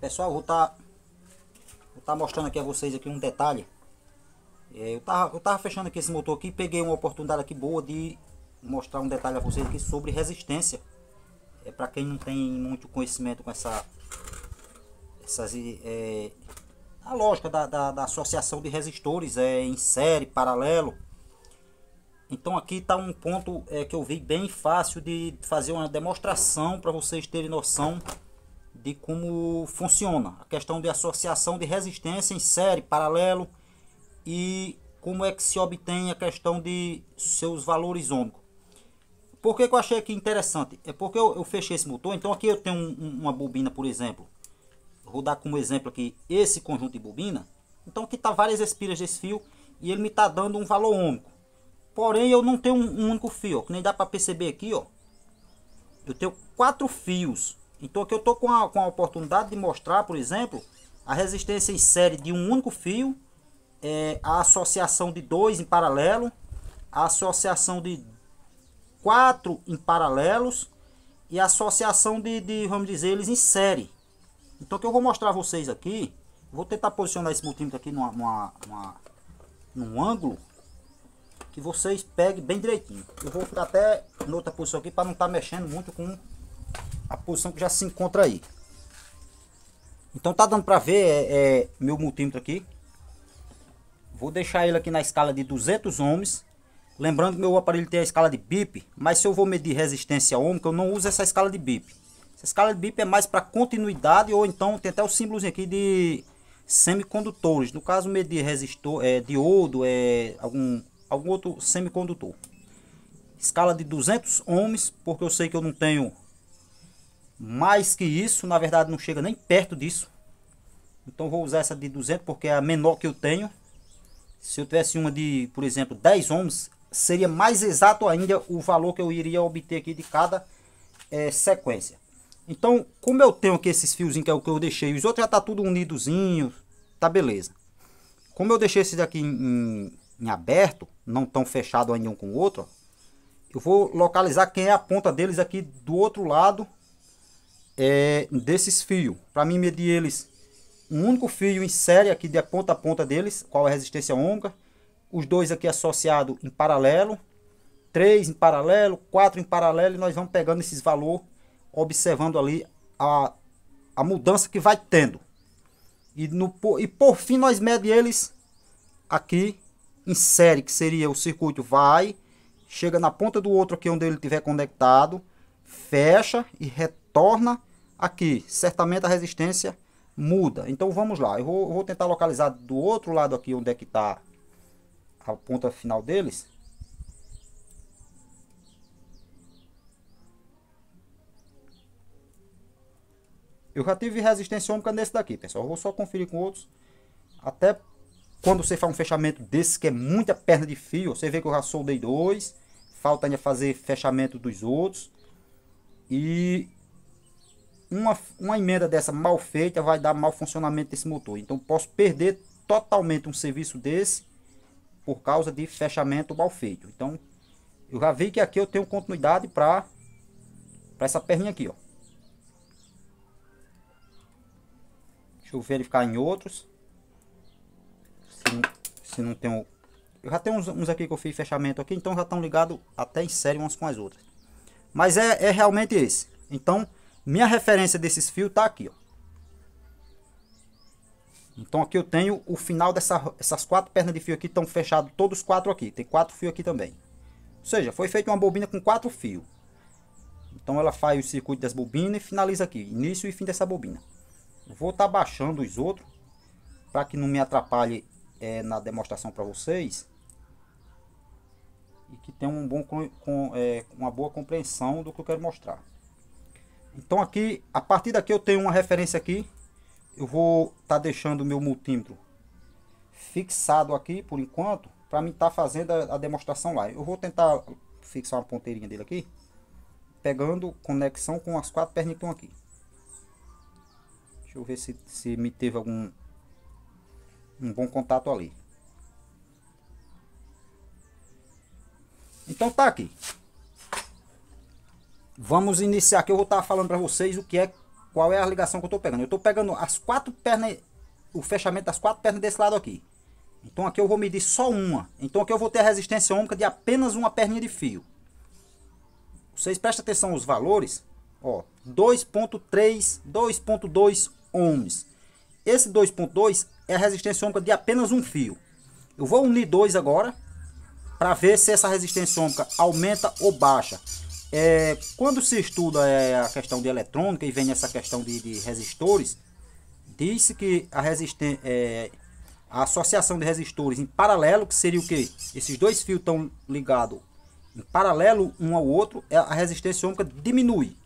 Pessoal, vou estar tá, vou tá mostrando aqui a vocês aqui um detalhe. É, eu, tava, eu tava fechando aqui esse motor aqui, peguei uma oportunidade aqui boa de mostrar um detalhe a vocês aqui sobre resistência. É para quem não tem muito conhecimento com essa essas é, a lógica da, da, da, associação de resistores é em série, paralelo. Então aqui está um ponto é, que eu vi bem fácil de fazer uma demonstração para vocês terem noção de como funciona a questão de associação de resistência em série, paralelo e como é que se obtém a questão de seus valores ômicos. Por que, que, eu achei aqui interessante? É porque eu, eu fechei esse motor, então aqui eu tenho um, uma bobina, por exemplo. Vou dar como exemplo aqui esse conjunto de bobina. Então aqui está várias espiras desse fio e ele me está dando um valor ômico. Porém, eu não tenho um, um único fio, ó, que nem dá para perceber aqui, ó. Eu tenho quatro fios então aqui eu estou com a, com a oportunidade de mostrar, por exemplo, a resistência em série de um único fio, é, a associação de dois em paralelo, a associação de quatro em paralelos e a associação de, de vamos dizer, eles em série. Então o que eu vou mostrar a vocês aqui, vou tentar posicionar esse multímetro aqui numa, numa, numa, num ângulo que vocês peguem bem direitinho. Eu vou ficar até em outra posição aqui para não estar tá mexendo muito com a posição que já se encontra aí. Então tá dando para ver é, é, meu multímetro aqui. Vou deixar ele aqui na escala de 200 ohms. Lembrando que meu aparelho tem a escala de BIP, mas se eu vou medir resistência ômica, eu não uso essa escala de BIP. Essa escala de BIP é mais para continuidade ou então tem até o símbolozinho aqui de semicondutores. No caso, medir resistor, é, diodo, é, algum, algum outro semicondutor. Escala de 200 ohms, porque eu sei que eu não tenho mais que isso, na verdade não chega nem perto disso. Então vou usar essa de 200 porque é a menor que eu tenho. Se eu tivesse uma de, por exemplo, 10 ohms, seria mais exato ainda o valor que eu iria obter aqui de cada é, sequência. Então, como eu tenho aqui esses fiozinhos que é o que eu deixei, os outros já tá tudo unidozinho, tá beleza. Como eu deixei esses aqui em, em aberto, não tão fechado ainda um com o outro, ó, eu vou localizar quem é a ponta deles aqui do outro lado é, desses fios. Para mim medir eles, um único fio em série aqui de ponta a ponta deles, qual é a resistência onga, Os dois aqui associados em paralelo, três em paralelo, quatro em paralelo. E nós vamos pegando esses valores, observando ali a, a mudança que vai tendo. E, no, e por fim nós mede eles aqui em série, que seria o circuito vai, chega na ponta do outro aqui onde ele estiver conectado, fecha e retorna Aqui, certamente a resistência muda. Então vamos lá, eu vou, vou tentar localizar do outro lado aqui onde é que está a ponta final deles. Eu já tive resistência ômica nesse daqui, pessoal. Eu vou só conferir com outros. Até quando você faz um fechamento desse, que é muita perna de fio, você vê que eu já soldei dois. Falta ainda fazer fechamento dos outros. E uma, uma emenda dessa mal feita vai dar mau funcionamento desse motor. Então posso perder totalmente um serviço desse por causa de fechamento mal feito. Então eu já vi que aqui eu tenho continuidade para essa perninha aqui. Ó. Deixa eu verificar em outros. Se, se não tenho... Eu já tenho uns, uns, aqui que eu fiz fechamento aqui, então já estão ligados até em série umas com as outras. Mas é, é realmente esse. Então minha referência desses fios está aqui. Ó. Então aqui eu tenho o final dessas quatro pernas de fio aqui estão fechados todos quatro aqui. Tem quatro fios aqui também. Ou seja, foi feita uma bobina com quatro fios. Então ela faz o circuito das bobinas e finaliza aqui. Início e fim dessa bobina. vou estar tá baixando os outros. Para que não me atrapalhe é, na demonstração para vocês. E que tenham um bom, com, é, uma boa compreensão do que eu quero mostrar. Então aqui, a partir daqui eu tenho uma referência aqui. Eu vou estar tá deixando o meu multímetro fixado aqui por enquanto. Para mim estar tá fazendo a, a demonstração lá. Eu vou tentar fixar uma ponteirinha dele aqui. Pegando conexão com as quatro pernas que estão aqui. Deixa eu ver se, se me teve algum um bom contato ali. Então tá aqui. Vamos iniciar que eu vou estar tá falando para vocês o que é, qual é a ligação que eu estou pegando. Eu estou pegando as quatro pernas, o fechamento das quatro pernas desse lado aqui. Então aqui eu vou medir só uma. Então aqui eu vou ter a resistência ômica de apenas uma perninha de fio. Vocês prestem atenção os valores. Ó, 2.3, 2.2 ohms. Esse 2.2 é a resistência ômica de apenas um fio. Eu vou unir dois agora para ver se essa resistência ômica aumenta ou baixa. É, quando se estuda é, a questão de eletrônica e vem essa questão de, de resistores, diz-se que a, é, a, associação de resistores em paralelo, que seria o quê? Esses dois fios estão ligados em paralelo um ao outro, é, a resistência ômica diminui.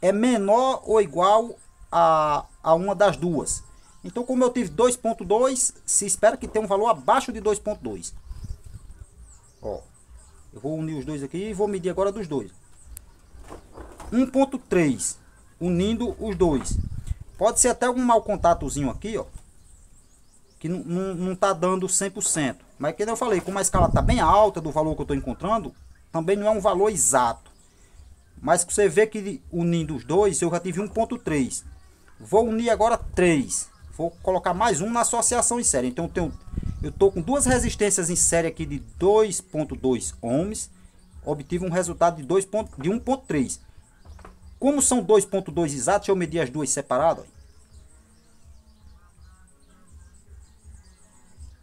É menor ou igual a, a uma das duas. Então, como eu tive 2.2, se espera que tenha um valor abaixo de 2.2. Ó, eu vou unir os dois aqui e vou medir agora dos dois. 1.3, unindo os dois. Pode ser até algum mau contatozinho aqui, ó. Que não, não, tá dando 100%. Mas que eu falei, como a escala tá bem alta do valor que eu tô encontrando, também não é um valor exato. Mas você vê que unindo os dois, eu já tive 1.3. Vou unir agora 3. Vou colocar mais um na associação em série. Então eu tenho eu estou com duas resistências em série aqui de 2.2 ohms. Obtive um resultado de, 2. de 1.3. Como são 2.2 exatos, eu medir as duas separadas.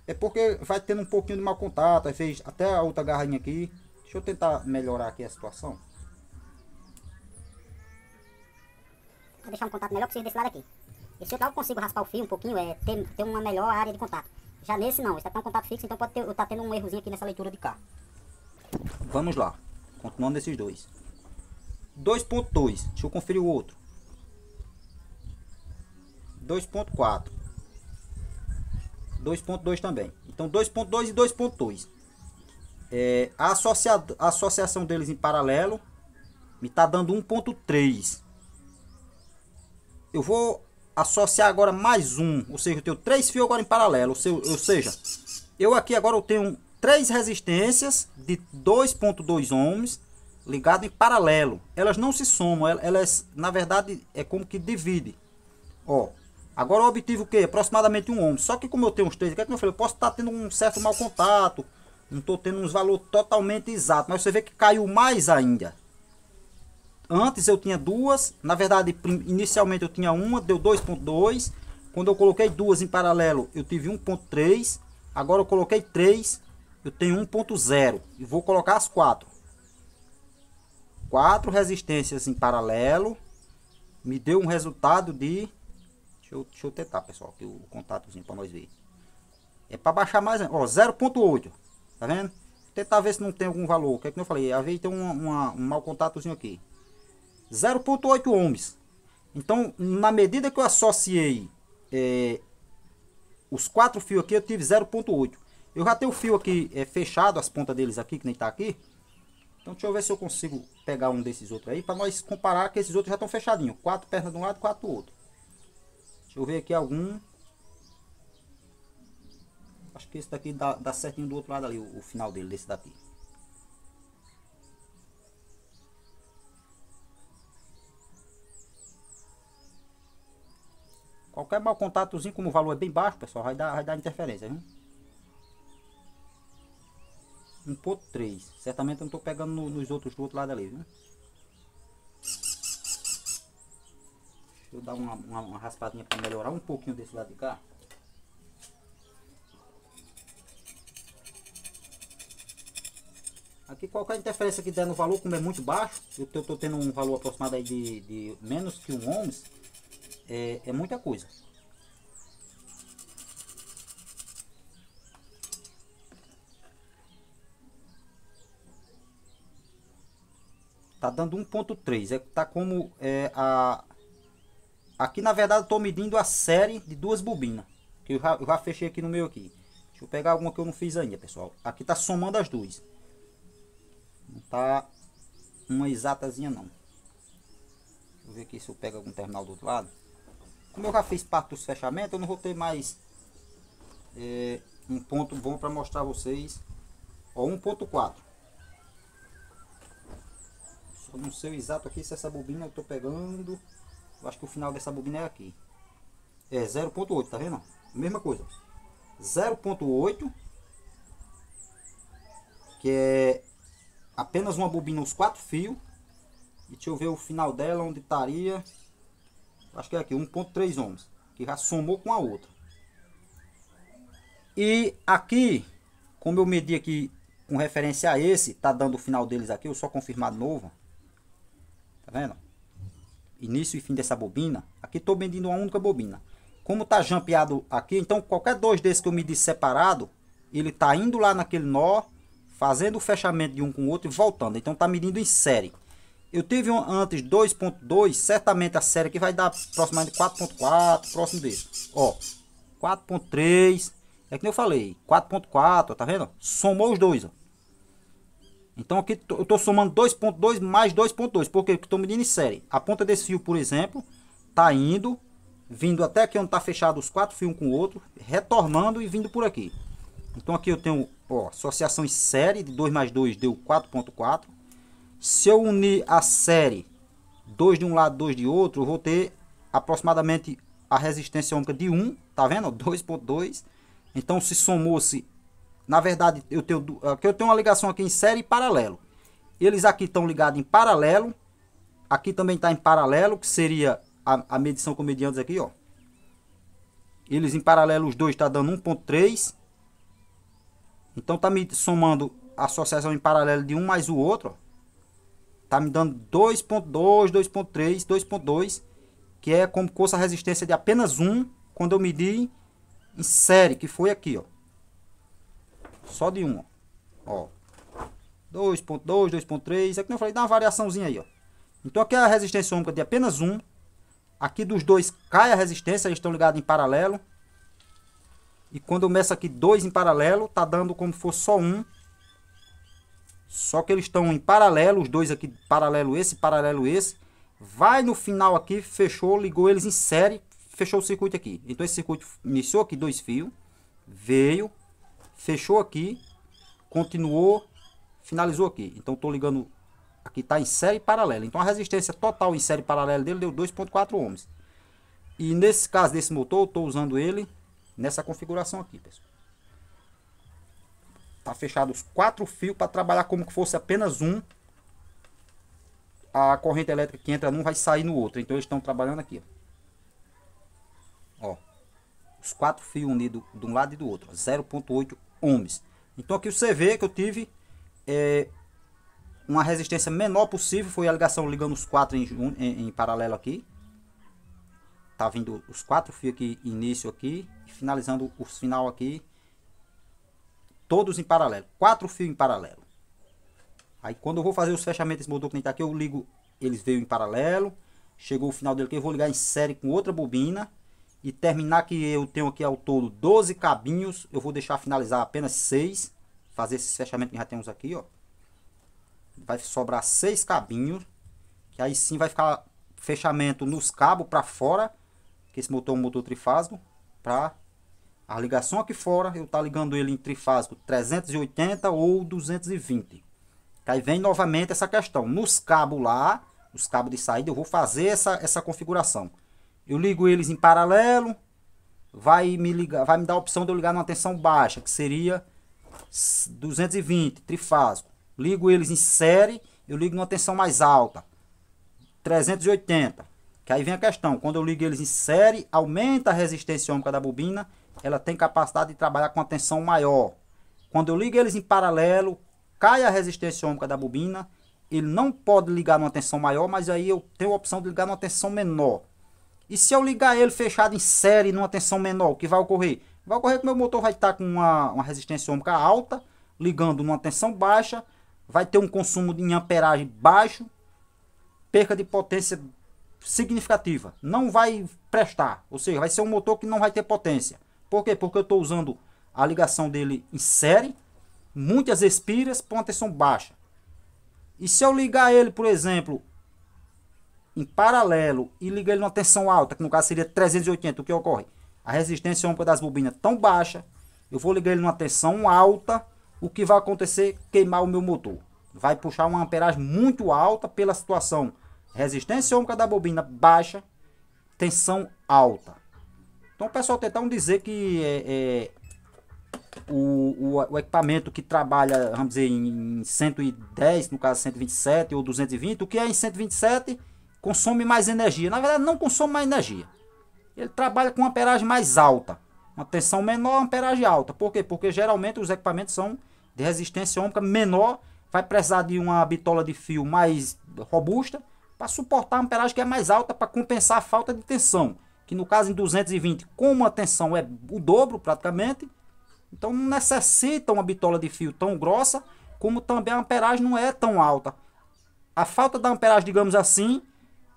É porque vai tendo um pouquinho de mau contato. Aí fez até a outra garrinha aqui. Deixa eu tentar melhorar aqui a situação. Vou deixar um contato melhor possível desse lado aqui. Esse outro lado eu consigo raspar o fio um pouquinho, é ter, ter uma melhor área de contato. Já nesse não, está aqui é um contato fixo, então pode estar tá tendo um errozinho aqui nessa leitura de cá. Vamos lá, continuando esses dois. 2.2. Deixa eu conferir o outro. 2.4. 2.2 também. Então 2.2 e 2.2. É, a, associa a associação deles em paralelo me está dando 1.3. Eu vou associar agora mais um. Ou seja, eu tenho três fios agora em paralelo. Ou seja, eu aqui agora eu tenho três resistências de 2.2 ohms ligado em paralelo. Elas não se somam, elas na verdade é como que divide. Ó, agora eu obtive o quê Aproximadamente um ohm. Só que como eu tenho uns três, o que é que eu falei? Eu posso estar tá tendo um certo mau contato, não estou tendo uns valores totalmente exatos, mas você vê que caiu mais ainda. Antes eu tinha duas, na verdade inicialmente eu tinha uma, deu 2.2. Quando eu coloquei duas em paralelo, eu tive 1.3. Agora eu coloquei três, eu tenho 1.0 e vou colocar as quatro quatro resistências em paralelo, me deu um resultado de... Deixa eu, deixa eu tentar, pessoal, aqui o contatozinho para nós ver. É para baixar mais, ó, 0.8, tá vendo? Tentar ver se não tem algum valor, o que é que eu falei? a vez tem uma, um mau contatozinho aqui. 0.8 ohms. Então, na medida que eu associei é, os quatro fios aqui, eu tive 0.8. Eu já tenho o fio aqui é, fechado, as pontas deles aqui, que nem tá aqui. Então deixa eu ver se eu consigo pegar um desses outros aí para nós comparar que esses outros já estão fechadinhos. Quatro pernas de um lado, quatro do outro. Deixa eu ver aqui algum. Acho que esse daqui dá, dá certinho do outro lado ali, o, o final dele, desse daqui. Qualquer mau contatozinho, como o valor é bem baixo, pessoal, vai dar, vai dar interferência, viu? três Certamente eu não estou pegando no, nos outros do outro lado ali, viu? Deixa eu dar uma, uma, uma raspadinha para melhorar um pouquinho desse lado de cá. Aqui qualquer interferência que der no valor, como é muito baixo, eu estou tendo um valor aproximado aí de, de menos que 1 ohms, é, é muita coisa. Tá dando 1.3. É, tá como é, a... Aqui, na verdade, eu tô medindo a série de duas bobinas. Que eu já, eu já fechei aqui no meio aqui. Deixa eu pegar alguma que eu não fiz ainda, pessoal. Aqui tá somando as duas. Não tá uma exatazinha, não. Deixa eu ver aqui se eu pego algum terminal do outro lado. Como eu já fiz parte dos fechamentos, eu não vou ter mais é, um ponto bom para mostrar a vocês. Ó, 1.4 não sei o exato aqui se essa bobina eu estou pegando. Eu acho que o final dessa bobina é aqui. É 0.8, tá vendo? Mesma coisa. 0.8 que é apenas uma bobina, os quatro fios. E deixa eu ver o final dela, onde estaria. Acho que é aqui, 1.3 ohms. Que já somou com a outra. E aqui, como eu medi aqui com referência a esse, tá dando o final deles aqui, eu só confirmar de novo. Tá vendo? Início e fim dessa bobina. Aqui estou medindo uma única bobina. Como está jampeado aqui, então qualquer dois desses que eu medir separado, ele está indo lá naquele nó, fazendo o fechamento de um com o outro e voltando. Então está medindo em série. Eu tive um, antes 2.2, certamente a série aqui vai dar aproximadamente 4.4, próximo desse. Ó, 4.3, é que eu falei, 4.4, tá vendo? Somou os dois, ó. Então aqui eu estou somando 2.2 mais 2.2, porque estou medindo em série. A ponta desse fio, por exemplo, está indo, vindo até aqui onde está fechado os quatro fios um com o outro, retornando e vindo por aqui. Então aqui eu tenho ó, associação em série de 2 mais 2 deu 4.4. Se eu unir a série 2 de um lado, 2 de outro, eu vou ter aproximadamente a resistência ômica de 1, tá vendo? 2.2. Então se somou-se na verdade, eu tenho, é, eu tenho uma ligação aqui em série e paralelo. Eles aqui estão ligados em paralelo. Aqui também está em paralelo, que seria a, a medição com mediantes aqui, ó. Eles em paralelo, os dois, está dando 1.3. Então está me somando a associação em paralelo de um mais o outro, está me dando 2.2, 2.3, 2.2, que é como fosse a resistência de apenas um quando eu medi em série, que foi aqui, ó. Só de um, ó. 2.2, 2.3, é que eu falei, dá uma variaçãozinha aí, ó. Então aqui é a resistência ômica de apenas um. Aqui dos dois cai a resistência, eles estão ligados em paralelo. E quando eu meço aqui dois em paralelo, tá dando como se fosse só um. Só que eles estão em paralelo, os dois aqui, paralelo esse, paralelo esse. Vai no final aqui, fechou, ligou eles em série, fechou o circuito aqui. Então esse circuito iniciou aqui dois fios, veio, fechou aqui, continuou, finalizou aqui. Então estou ligando aqui está em série paralela. Então a resistência total em série paralela dele deu 2.4 ohms. E nesse caso desse motor, estou usando ele nessa configuração aqui, pessoal. Tá fechado os quatro fios para trabalhar como se fosse apenas um. A corrente elétrica que entra num vai sair no outro. Então eles estão trabalhando aqui. Ó. ó. Os quatro fios unidos de um lado e do outro. 0.8 ohms. Então aqui você vê que eu tive é, uma resistência menor possível, foi a ligação ligando os quatro em, em, em paralelo aqui. Tá vindo os quatro fios aqui, início aqui, finalizando o final aqui, todos em paralelo, quatro fios em paralelo. Aí quando eu vou fazer os fechamentos desse motor que tá aqui, eu ligo, eles veio em paralelo, chegou o final dele aqui, eu vou ligar em série com outra bobina, e terminar que eu tenho aqui ao todo 12 cabinhos, eu vou deixar finalizar apenas 6. Fazer esse fechamento que já temos aqui, ó. Vai sobrar 6 cabinhos, que aí sim vai ficar fechamento nos cabos para fora, que esse motor é um motor trifásico, para a ligação aqui fora, eu tá ligando ele em trifásico 380 ou 220. Que aí vem novamente essa questão, nos cabos lá, os cabos de saída, eu vou fazer essa, essa configuração. Eu ligo eles em paralelo, vai me ligar, vai me dar a opção de eu ligar numa tensão baixa, que seria 220 trifásico. Ligo eles em série, eu ligo numa tensão mais alta, 380. Que aí vem a questão, quando eu ligo eles em série, aumenta a resistência ômica da bobina, ela tem capacidade de trabalhar com a tensão maior. Quando eu ligo eles em paralelo, cai a resistência ômica da bobina, ele não pode ligar numa tensão maior, mas aí eu tenho a opção de ligar numa tensão menor. E se eu ligar ele fechado em série, numa tensão menor, o que vai ocorrer? Vai ocorrer que meu motor vai estar tá com uma, uma resistência ômica alta, ligando numa tensão baixa, vai ter um consumo de amperagem baixo, perca de potência significativa. Não vai prestar, ou seja, vai ser um motor que não vai ter potência. Por quê? Porque eu estou usando a ligação dele em série, muitas espiras para uma tensão baixa. E se eu ligar ele, por exemplo, em paralelo e liga ele numa tensão alta, que no caso seria 380, o que ocorre? A resistência ômplica é das bobinas tão baixa, eu vou ligar ele numa tensão alta, o que vai acontecer? Queimar o meu motor. Vai puxar uma amperagem muito alta pela situação resistência ômica da bobina baixa, tensão alta. Então o pessoal tentam dizer que é, é o, o, o, equipamento que trabalha, vamos dizer, em 110, no caso 127 ou 220, o que é em 127 consome mais energia. Na verdade, não consome mais energia. Ele trabalha com uma amperagem mais alta. Uma tensão menor, uma amperagem alta. Por quê? Porque geralmente os equipamentos são de resistência ômica menor. Vai precisar de uma bitola de fio mais robusta para suportar uma amperagem que é mais alta para compensar a falta de tensão. Que no caso em 220, como a tensão é o dobro praticamente, então não necessita uma bitola de fio tão grossa, como também a amperagem não é tão alta. A falta da amperagem, digamos assim,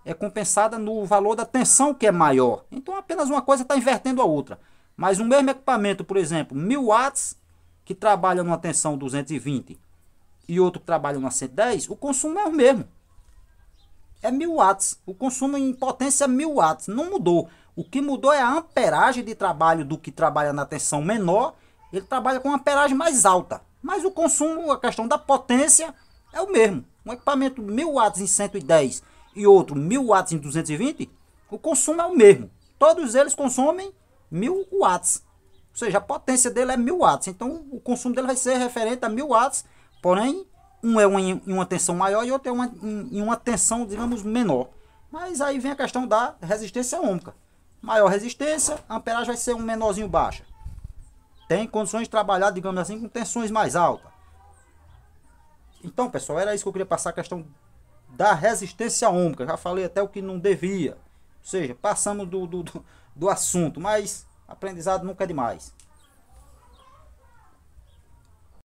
é compensada no valor da tensão que é maior. Então apenas uma coisa está invertendo a outra. Mas o mesmo equipamento, por exemplo, 1000 watts, que trabalha numa tensão 220 e outro que trabalha numa 110, o consumo é o mesmo. É 1000 watts. O consumo em potência é 1000 watts. Não mudou. O que mudou é a amperagem de trabalho do que trabalha na tensão menor. Ele trabalha com amperagem mais alta. Mas o consumo, a questão da potência, é o mesmo. Um equipamento 1000 watts em 110 e outro 1000 watts em 220, o consumo é o mesmo. Todos eles consomem 1000 watts. Ou seja, a potência dele é 1000 watts. Então o consumo dele vai ser referente a 1000 watts, porém um é em uma tensão maior e outro é uma, em uma tensão, digamos, menor. Mas aí vem a questão da resistência ômica. Maior resistência, a amperagem vai ser um menorzinho baixa. Tem condições de trabalhar, digamos assim, com tensões mais altas. Então, pessoal, era isso que eu queria passar a questão da resistência ômica. Já falei até o que não devia. Ou seja, passamos do, do, do assunto, mas aprendizado nunca é demais.